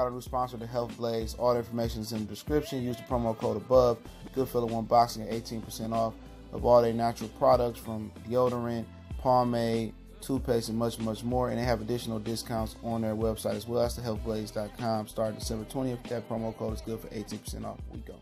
out a new sponsor to Health Blaze. All the information is in the description. Use the promo code above. Goodfellow One Boxing 18% off of all their natural products from deodorant, pomade, toothpaste, and much, much more. And they have additional discounts on their website as well. That's the healthblaze.com. Starting December 20th. That promo code is good for 18% off. We go.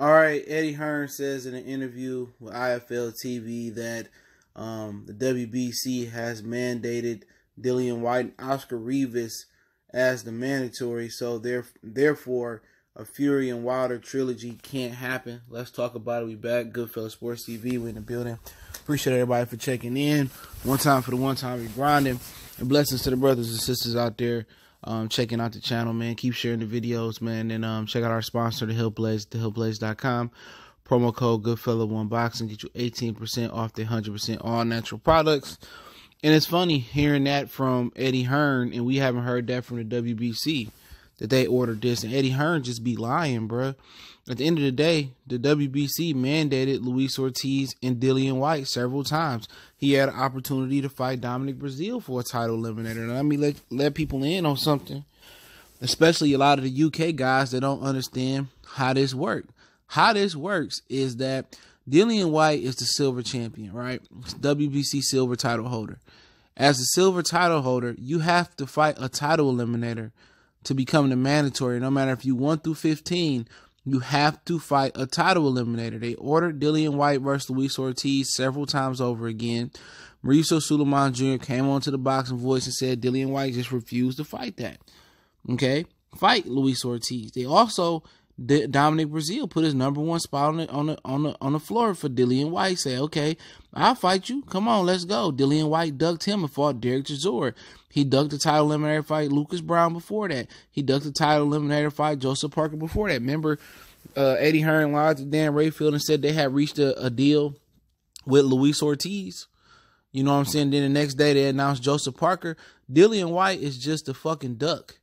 All right. Eddie Hearn says in an interview with IFL TV that um, the WBC has mandated Dillian White and Oscar Rivas as the mandatory. So there, therefore, a Fury and Wilder trilogy can't happen. Let's talk about it. We back. Goodfellas Sports TV. We in the building. Appreciate everybody for checking in. One time for the one time we grinding. And blessings to the brothers and sisters out there um, checking out the channel, man. Keep sharing the videos, man. And um, check out our sponsor, The Hillblaze Blaze, thehillblaze.com. Promo code Goodfellow One Boxing. Get you 18% off the 100% all natural products. And it's funny hearing that from Eddie Hearn, and we haven't heard that from the WBC that they ordered this. And Eddie Hearn just be lying, bruh. At the end of the day, the WBC mandated Luis Ortiz and Dillian White several times. He had an opportunity to fight Dominic Brazil for a title eliminator. And let me let, let people in on something, especially a lot of the UK guys that don't understand how this works. How this works is that Dillian White is the silver champion, right? WBC silver title holder. As a silver title holder, you have to fight a title eliminator to become the mandatory. No matter if you one through fifteen, you have to fight a title eliminator. They ordered Dillian White versus Luis Ortiz several times over again. Mauricio Suleiman Jr. came onto the boxing voice and said Dillian White just refused to fight that. Okay? Fight Luis Ortiz. They also D- Dominic Brazil put his number one spot on the on the on the on the floor for Dillian White. Say, okay, I'll fight you. Come on, let's go. Dillian White ducked him and fought Derek Chisora. He ducked the title eliminator fight Lucas Brown before that. He ducked the title eliminator fight Joseph Parker before that. Remember, uh, Eddie Hearn lied to Dan Rayfield and said they had reached a, a deal with Luis Ortiz. You know what I'm saying? Then the next day they announced Joseph Parker. Dillian White is just a fucking duck.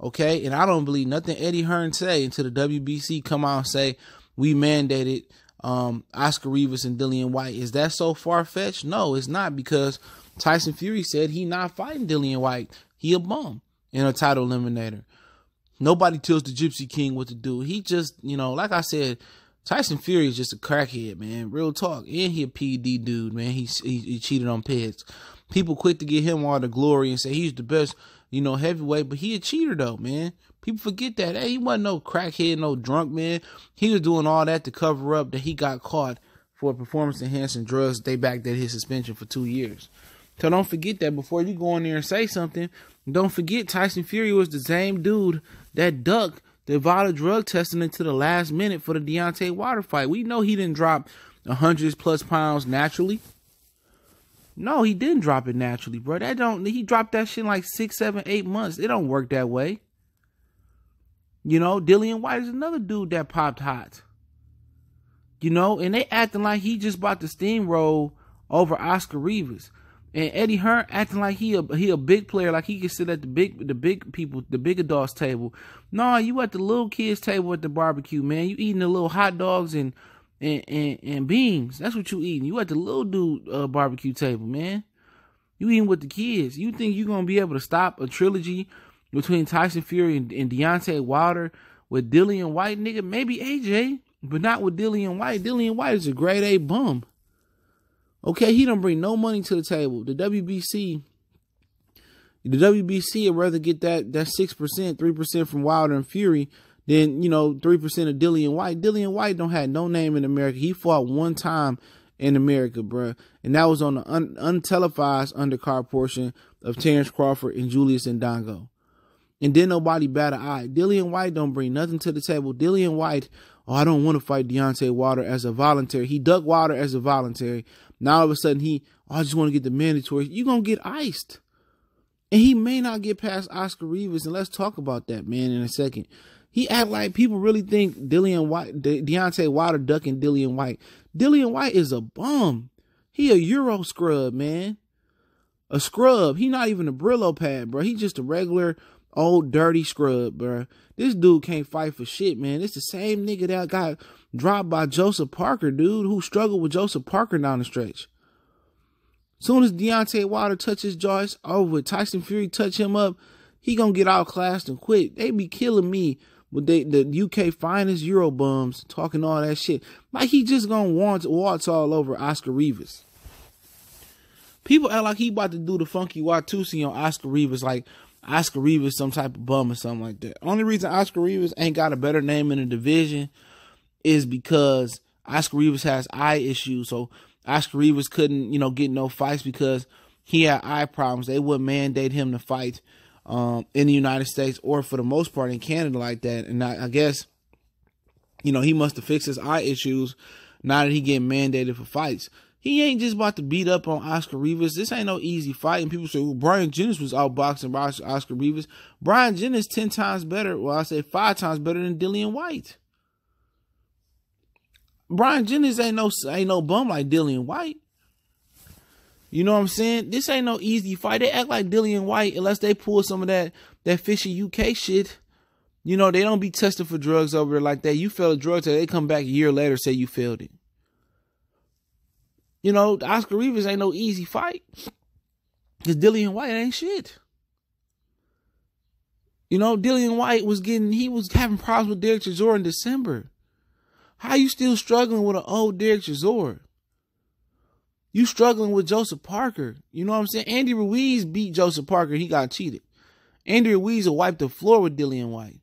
Okay, and I don't believe nothing Eddie Hearn say until the WBC come out and say we mandated um, Oscar Rivas and Dillian White. Is that so far fetched? No, it's not because Tyson Fury said he not fighting Dillian White. He a bum in a title eliminator. Nobody tells the Gypsy King what to do. He just, you know, like I said, Tyson Fury is just a crackhead, man. Real talk. And he a PD dude, man. He, he, he cheated on Peds. People quick to give him all the glory and say he's the best you know, heavyweight, but he a cheater though, man. People forget that. Hey, he wasn't no crackhead, no drunk man. He was doing all that to cover up that he got caught for performance enhancing drugs. They backed at his suspension for two years. So don't forget that before you go in there and say something, don't forget Tyson Fury was the same dude that ducked the vial drug testing until the last minute for the Deontay Water fight. We know he didn't drop hundreds plus pounds naturally. No, he didn't drop it naturally, bro. That don't he dropped that shit in like six, seven, eight months. It don't work that way. You know, Dillian White is another dude that popped hot. You know, and they acting like he just bought the steamroll over Oscar Rivas. And Eddie Hearn acting like he a he a big player, like he can sit at the big the big people, the big adults table. No, you at the little kids table at the barbecue, man. You eating the little hot dogs and and, and, beans. That's what you eating. You at the little dude uh, barbecue table, man. You eating with the kids. You think you gonna be able to stop a trilogy between Tyson Fury and, and Deontay Wilder with Dillian White, nigga? Maybe AJ, but not with Dillian White. Dillian White is a grade A bum. Okay, he don't bring no money to the table. The WBC, the WBC would rather get that that six percent, three percent from Wilder and Fury then, you know, 3% of Dillian White. Dillian White don't have no name in America. He fought one time in America, bruh. And that was on the un- untelevised undercard portion of Terrence Crawford and Julius Ndongo. And then nobody bat an eye. Dillian White don't bring nothing to the table. Dillian White, oh, I don't want to fight Deontay Wilder as a voluntary. He dug Wilder as a voluntary. Now all of a sudden he, oh, I just want to get the mandatory. You're going to get iced. And he may not get past Oscar Rivas. And let's talk about that, man, in a second. He act like people really think Dillian White, De- Deontay Wilder ducking Dillian White. Dillian White is a bum. He a Euro scrub, man. A scrub. He not even a Brillo pad, bro. He just a regular old dirty scrub, bro. This dude can't fight for shit, man. It's the same nigga that got dropped by Joseph Parker, dude, who struggled with Joseph Parker down the stretch. Soon as Deontay Wilder touches Joyce over, oh, Tyson Fury touch him up, he gonna get outclassed and quit. They be killing me with they, the UK finest Euro bums talking all that shit. Like he just gonna want waltz all over Oscar Rivas. People act like he about to do the funky Watusi on Oscar Rivas, like Oscar Rivas some type of bum or something like that. Only reason Oscar Rivas ain't got a better name in the division is because Oscar Rivas has eye issues. So Oscar Rivas couldn't, you know, get no fights because he had eye problems. They would mandate him to fight um, in the United States or for the most part in Canada like that. And I, I guess, you know, he must have fixed his eye issues now that he get mandated for fights. He ain't just about to beat up on Oscar Rivas. This ain't no easy fight. And people say, well, Brian Jennings was outboxing Oscar Rivas. Brian Jennings 10 times better, well, I say five times better than Dillian White. Brian Jennings ain't no ain't no bum like Dillian White. You know what I'm saying? This ain't no easy fight. They act like Dillian White unless they pull some of that that fishy UK shit. You know, they don't be tested for drugs over there like that. You fail a drug test, they come back a year later say you failed it. You know, Oscar Rivas ain't no easy fight. Cause Dillian White ain't shit. You know, Dillian White was getting he was having problems with Derek Chisora in December. How you still struggling with an old Derek Chisora? you struggling with Joseph Parker. You know what I'm saying? Andy Ruiz beat Joseph Parker. He got cheated. Andy Ruiz will wipe the floor with Dillian White.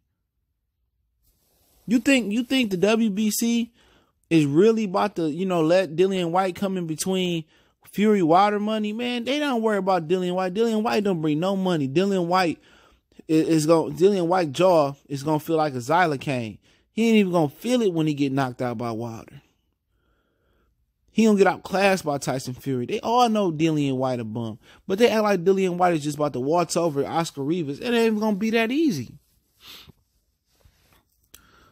You think you think the WBC is really about to, you know, let Dillian White come in between Fury Wilder money? Man, they don't worry about Dillian White. Dillian White don't bring no money. Dillian White is, is going Dillian White jaw is gonna feel like a xylocaine. He ain't even gonna feel it when he get knocked out by Wilder. He don't get outclassed by Tyson Fury. They all know Dillian White a bum, but they act like Dillian White is just about to waltz over Oscar Rivas. It ain't gonna be that easy.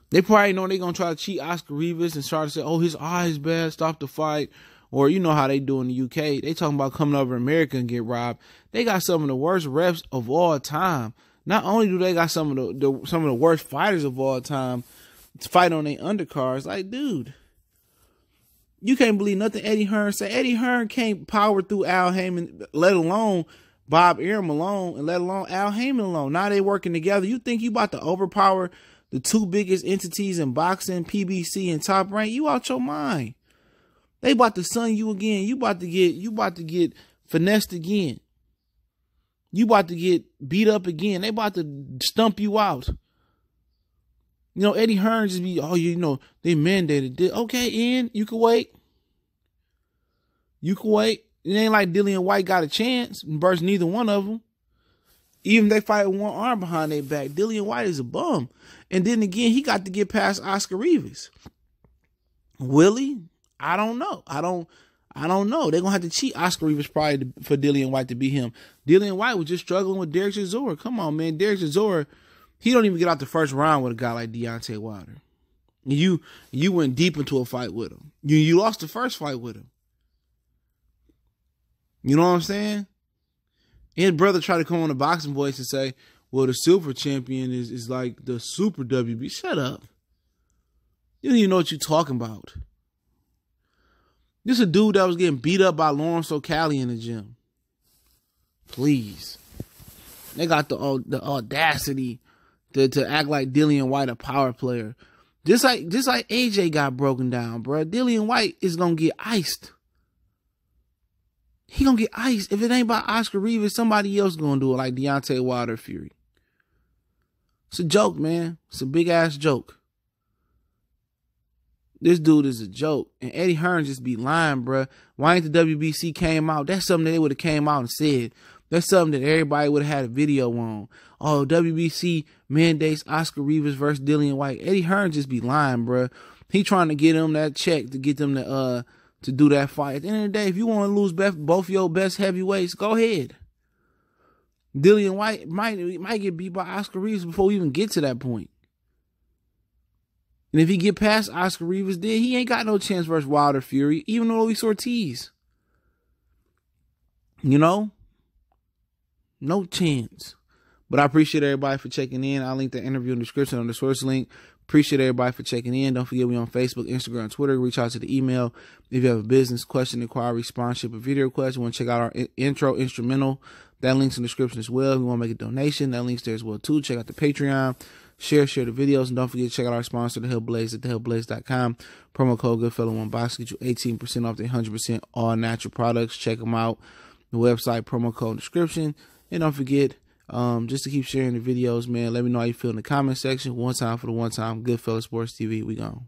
They probably know they gonna try to cheat Oscar Rivas and start to say, "Oh, his eye's bad. Stop the fight." Or you know how they do in the UK. They talking about coming over America and get robbed. They got some of the worst refs of all time. Not only do they got some of the, the some of the worst fighters of all time fight on their undercards, like dude you can't believe nothing Eddie Hearn said. Eddie Hearn can't power through Al Heyman, let alone Bob Arum alone, and let alone Al Heyman alone. Now they working together. You think you about to overpower the two biggest entities in boxing, PBC and Top Rank? You out your mind. They about to sun you again. You about to get you about to get finessed again. You about to get beat up again. They about to stump you out. You know, Eddie Hearn just be, oh, you know, they mandated it. Okay, Ian, you can wait. You can wait. It ain't like Dillian White got a chance burst neither one of them. Even they fight one arm behind their back. Dillian White is a bum. And then again, he got to get past Oscar Reeves. Willie, I don't know. I don't. I don't know. They're gonna have to cheat Oscar Reeves probably to, for Dillian White to beat him. Dillian White was just struggling with Derek Chisora. Come on, man. Derek Chisora he don't even get out the first round with a guy like Deontay Wilder. You you went deep into a fight with him. You you lost the first fight with him. You know what I'm saying? His brother tried to come on the boxing voice and say, Well, the super champion is, is like the super WB. Shut up. You don't even know what you're talking about. This a dude that was getting beat up by Lawrence O'Callaghan in the gym. Please. They got the the audacity to, to act like Dillian White a power player. Just like just like AJ got broken down, bro. Dillian White is gonna get iced. He gonna get iced. If it ain't by Oscar Reeves, somebody else gonna do it, like Deontay Wilder Fury. It's a joke, man. It's a big ass joke. This dude is a joke. And Eddie Hearn just be lying, bro. Why ain't the WBC came out? That's something that they would have came out and said. That's something that everybody would have had a video on. Oh, WBC mandates Oscar Rivas versus Dillian White. Eddie Hearn just be lying, bruh. He trying to get him that check to get them to uh to do that fight. At the end of the day, if you want to lose both your best heavyweights, go ahead. Dillian White might might get beat by Oscar Reeves before we even get to that point. And if he get past Oscar Reeves, then he ain't got no chance versus Wilder Fury, even though he's Ortiz. You know? No chance. But I appreciate everybody for checking in. I'll link the interview in the description on the source link. Appreciate everybody for checking in. Don't forget we on Facebook, Instagram, Twitter. Reach out to the email if you have a business question, inquiry, sponsorship, or video question. Want to check out our intro instrumental? That link's in the description as well. If you want to make a donation, that link's there as well too. Check out the Patreon. Share, share the videos, and don't forget to check out our sponsor, The Hellblaze, at thehillblaze.com. Promo code Goodfellow1Box get you 18% off the 100% all natural products. Check them out. The website, promo code, description. And don't forget, um, just to keep sharing the videos, man. Let me know how you feel in the comment section. One time for the one time. Good fellow sports TV. We gone.